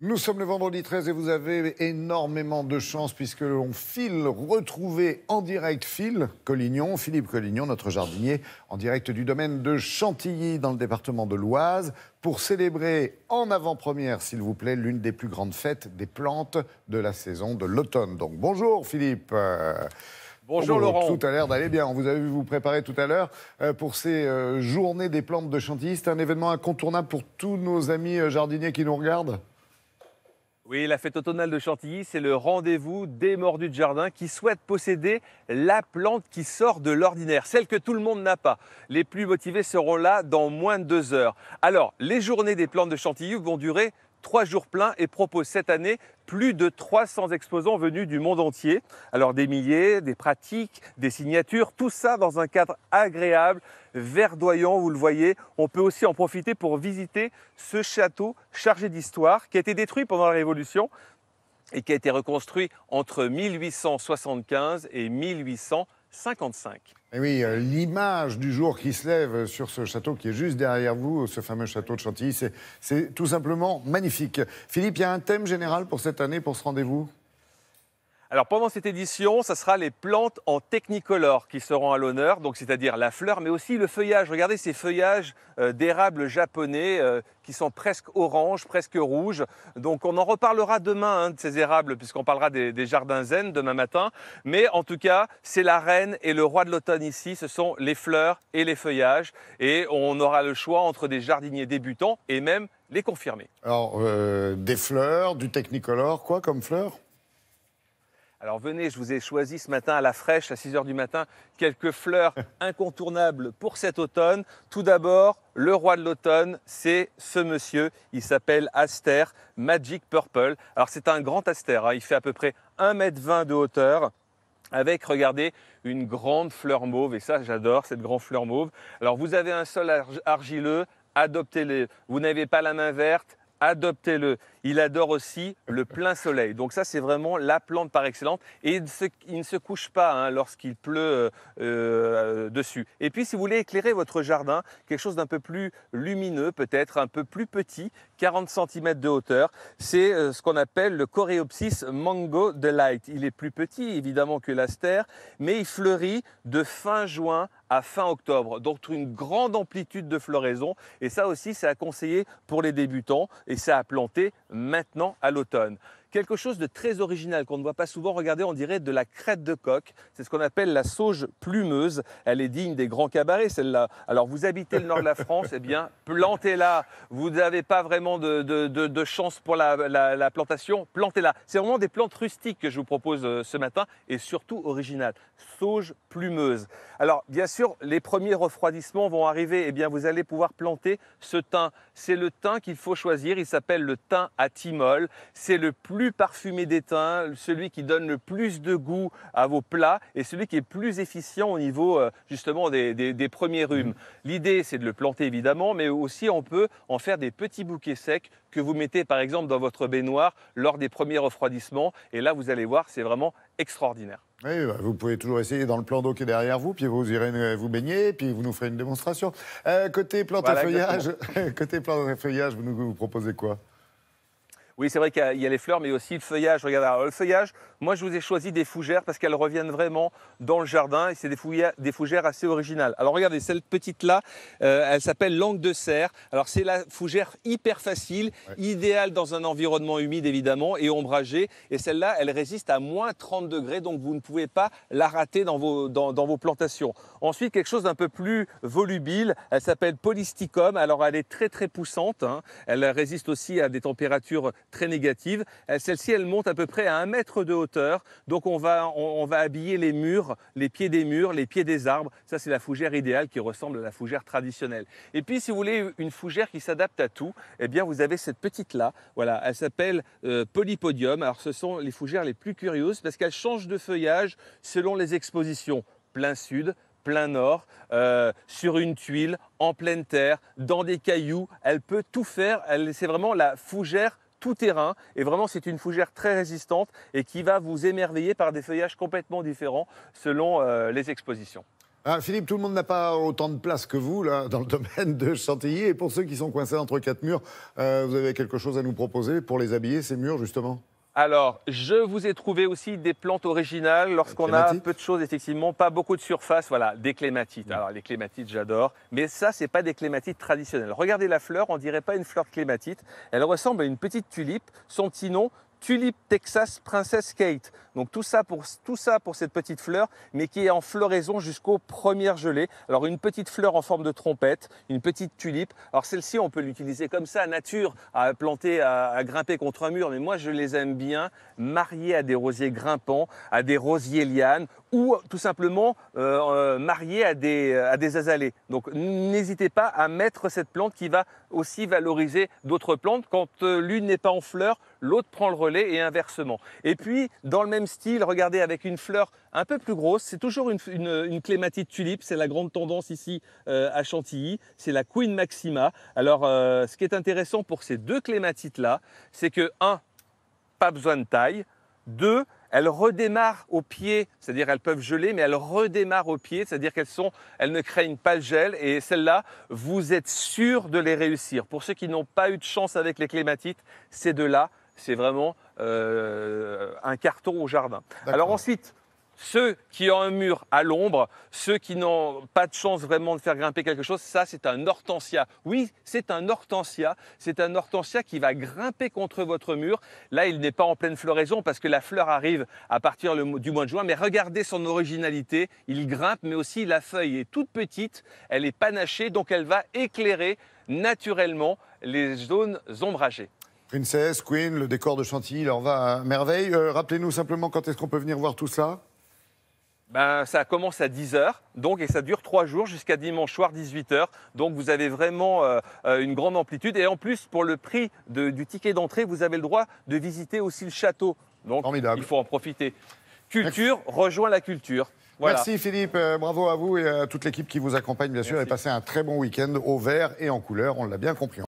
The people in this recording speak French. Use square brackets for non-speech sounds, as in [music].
Nous sommes le vendredi 13 et vous avez énormément de chance puisque l'on file retrouver en direct Phil Collignon, Philippe Collignon, notre jardinier, en direct du domaine de Chantilly dans le département de l'Oise pour célébrer en avant-première, s'il vous plaît, l'une des plus grandes fêtes des plantes de la saison de l'automne. Donc bonjour Philippe. Bonjour, oh, Laurent. Tout à l'heure d'aller bien. On vous a vu vous préparer tout à l'heure euh, pour ces euh, journées des plantes de Chantilly. C'est un événement incontournable pour tous nos amis euh, jardiniers qui nous regardent oui, la fête automnale de Chantilly, c'est le rendez-vous des mordus de jardin qui souhaitent posséder la plante qui sort de l'ordinaire, celle que tout le monde n'a pas. Les plus motivés seront là dans moins de deux heures. Alors, les journées des plantes de Chantilly vont durer trois jours pleins et propose cette année plus de 300 exposants venus du monde entier. Alors des milliers, des pratiques, des signatures, tout ça dans un cadre agréable, verdoyant, vous le voyez. On peut aussi en profiter pour visiter ce château chargé d'histoire qui a été détruit pendant la Révolution et qui a été reconstruit entre 1875 et 1800. 55. Eh oui, euh, l'image du jour qui se lève sur ce château qui est juste derrière vous, ce fameux château de Chantilly, c'est tout simplement magnifique. Philippe, il y a un thème général pour cette année, pour ce rendez-vous alors pendant cette édition, ce sera les plantes en technicolore qui seront à l'honneur, donc c'est-à-dire la fleur, mais aussi le feuillage. Regardez ces feuillages euh, d'érable japonais euh, qui sont presque orange, presque rouge. Donc on en reparlera demain hein, de ces érables, puisqu'on parlera des, jardins zen demain matin. Mais en tout cas, c'est la reine et le roi de l'automne ici, ce sont les fleurs et les feuillages. Et on aura le choix entre des jardiniers débutants et même les confirmés. Alors, euh, des fleurs, du technicolor, quoi comme fleurs alors venez, je vous ai choisi ce matin à la fraîche, à 6h du matin, quelques fleurs [laughs] incontournables pour cet automne. Tout d'abord, le roi de l'automne, c'est ce monsieur. Il s'appelle Aster Magic Purple. Alors c'est un grand Aster, hein. il fait à peu près 1m20 de hauteur avec, regardez, une grande fleur mauve. Et ça, j'adore cette grande fleur mauve. Alors vous avez un sol argileux, adoptez-les. Vous n'avez pas la main verte, adoptez-le. Il adore aussi le plein soleil. Donc ça, c'est vraiment la plante par excellence. Et il ne se couche pas hein, lorsqu'il pleut euh, euh, dessus. Et puis, si vous voulez éclairer votre jardin, quelque chose d'un peu plus lumineux, peut-être un peu plus petit, 40 cm de hauteur, c'est euh, ce qu'on appelle le Coreopsis mango delight. Il est plus petit, évidemment, que l'aster, mais il fleurit de fin juin à fin octobre. Donc une grande amplitude de floraison. Et ça aussi, c'est à conseiller pour les débutants et c'est à planter maintenant à l'automne. Quelque chose de très original qu'on ne voit pas souvent, regardez, on dirait de la crête de coque. C'est ce qu'on appelle la sauge plumeuse. Elle est digne des grands cabarets, celle-là. Alors vous habitez le nord de la France, eh bien, plantez-la. Vous n'avez pas vraiment de, de, de, chance pour la, la, la plantation, plantez-la. C'est vraiment des plantes rustiques que je vous propose euh, ce matin et surtout originales. Sauge plumeuse. Alors bien sûr, les premiers refroidissements vont arriver. Eh bien, vous allez pouvoir planter ce thym. C'est le thym qu'il faut choisir. Il s'appelle le thym à thymol. C'est le plus parfumé d'étain, celui qui donne le plus de goût à vos plats et celui qui est plus efficient au niveau euh, justement des, premiers rhumes. Mmh. L'idée, c'est de le planter évidemment, mais aussi on peut en faire des petits bouquets secs que vous mettez par exemple dans votre baignoire lors des premiers refroidissements. Et là, vous allez voir, c'est vraiment extraordinaire. Oui, bah, vous pouvez toujours essayer dans le plan d'eau qui est derrière vous, puis vous irez euh, vous baigner, puis vous nous ferez une démonstration. Euh, [laughs] côté plante à feuillage, côté plante feuillage, vous nous proposez quoi oui, c'est vrai qu'il y, a les fleurs, mais aussi le feuillage. Regardez, le feuillage, moi je vous ai choisi des fougères parce qu'elles reviennent vraiment dans le jardin et c'est des, fougères assez originales. Alors regardez, cette petite-là, euh, elle s'appelle langue de serre. Alors c'est la fougère hyper facile, idéale dans un environnement humide évidemment et ombragé. Et celle-là, elle résiste à moins 30 degrés, donc vous ne pouvez pas la rater dans vos, dans, vos plantations. Ensuite, quelque chose d'un peu plus volubile, elle s'appelle polysticum. Alors elle est très très poussante, hein. elle résiste aussi à des températures très négative. Euh, celle-ci, elle monte à peu près à un mètre de hauteur. Donc on va, on, va habiller les murs, les pieds des murs, les pieds des arbres. Ça, c'est la fougère idéale qui ressemble à la fougère traditionnelle. Et puis, si vous voulez une fougère qui s'adapte à tout, eh bien, vous avez cette petite-là. Voilà, elle s'appelle euh, polypodium. Alors, ce sont les fougères les plus curieuses parce qu'elles changent de feuillage selon les expositions. Plein sud, plein nord, euh, sur une tuile, en pleine terre, dans des cailloux. Elle peut tout faire. C'est vraiment la fougère tout terrain. Et vraiment, c'est une fougère très résistante et qui va vous émerveiller par des feuillages complètement différents selon euh, les expositions. Ah, Philippe, tout le monde n'a pas autant de place que vous là dans le [laughs] domaine de Chantilly. Et pour ceux qui sont coincés entre quatre murs, euh, vous avez quelque chose à nous proposer pour les habiller, ces murs justement alors, je vous ai trouvé aussi des plantes originales lorsqu'on a peu de choses, effectivement, pas beaucoup de surface. Voilà, des clématites. Alors, les clématites, j'adore. Mais ça, n'est pas des clématites traditionnelles. Regardez la fleur, on dirait pas une fleur clématite. Elle ressemble à une petite tulipe. Son petit nom, Tulip Texas Princess Kate. Donc tout ça pour, tout ça pour cette petite fleur, mais qui est en floraison jusqu'aux premières gelées. Alors une petite fleur en forme de trompette, une petite tulipe. Alors celle-ci, on peut l'utiliser comme ça, nature, à planter, à, à, grimper contre un mur. Mais moi, je les aime bien mariées à des rosiers grimpants, à des rosiers lianes ou tout simplement marié euh, euh, mariée euh, à des, azalées. Donc n'hésitez pas à mettre cette plante qui va aussi valoriser d'autres plantes. Quand l'une n'est pas en fleur, l'autre prend le relais et inversement. Et puis, dans le même style, regardez avec une fleur un peu plus grosse, c'est toujours une, clématite tulipe, c'est la grande tendance ici à Chantilly, c'est la Queen Maxima. Alors, ce qui est intéressant pour ces deux clématites-là, c'est que, 1. pas besoin de taille, 2. Elles redémarrent au pied, c'est-à-dire elles peuvent geler, mais elles redémarrent au pied, c'est-à-dire qu'elles sont, elles ne craignent pas le gel. Et celles-là, vous êtes sûr de les réussir. Pour ceux qui n'ont pas eu de chance avec les clématites, c'est de là c'est vraiment euh, un carton au jardin. Alors ensuite, ceux qui ont un mur à l'ombre, ceux qui n'ont pas de chance vraiment de faire grimper quelque chose, ça c'est un hortensia. Oui, c'est un hortensia. C'est un hortensia qui va grimper contre votre mur. Là, il n'est pas en pleine floraison parce que la fleur arrive à partir du mois de juin. Mais regardez son originalité. Il grimpe, mais aussi la feuille est toute petite. Elle est panachée, donc elle va éclairer naturellement les zones ombragées. Princesse, Queen, le décor de Chantilly leur va à merveille. Euh, rappelez-nous simplement quand est-ce qu'on peut venir voir tout ça ben, ça commence à 10h donc, et ça dure 3 jours jusqu'à dimanche soir 18h. Donc vous avez vraiment euh, euh, une grande amplitude. Et en plus, pour le prix du ticket d'entrée, vous avez le droit de visiter aussi le château. Donc il faut en profiter. Culture rejoint la culture. Merci Philippe, euh, bravo à vous et à toute l'équipe qui vous accompagne bien sûr et passez un très bon week-end au vert et en couleur, on l'a bien compris.